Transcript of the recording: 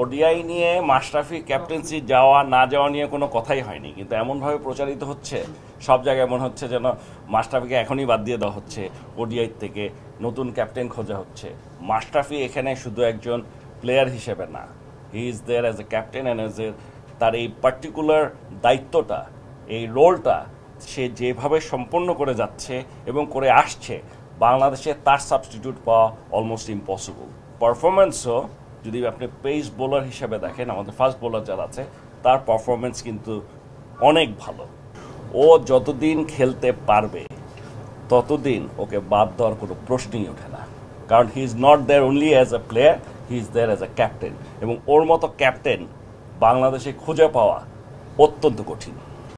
ODI নিয়ে Mashrafe captaincy যাওয়া না যাওয়া নিয়ে কোনো কথাই হয়নি কিন্তু এমনভাবে প্রচারিত হচ্ছে সব জায়গায় মনে হচ্ছে যেন মাশরাফিকে এখনই বাদ দিয়ে দেওয়া হচ্ছে ওডিআই থেকে নতুন ক্যাপ্টেন খোঁজা হচ্ছে মাশরাফি এখানে শুধু একজন প্লেয়ার হিসেবে না he is there as a captain and as a তার এই পার্টিকুলার দায়িত্বটা এই রোলটা সে যেভাবে সম্পন্ন করে যাচ্ছে এবং করে আসছে বাংলাদেশে তার সাবস্টিটিউট পাওয়া অলমোস্ট ইম্পসিবল পারফরমেন্সও যদি আপনি পেস বোলার হিসেবে দেখেন আমাদের ফাস্ট বোলার যারা আছে তার পারফরমেন্স কিন্তু অনেক ভালো ও যতদিন খেলতে পারবে ততদিন ওকে বাদ দেওয়ার কোনো প্রশ্নই ওঠে না কারণ he is not there only as a player he is there as a captain এবং ওর মতো ক্যাপ্টেন বাংলাদেশে খুঁজে পাওয়া অত্যন্ত কঠিন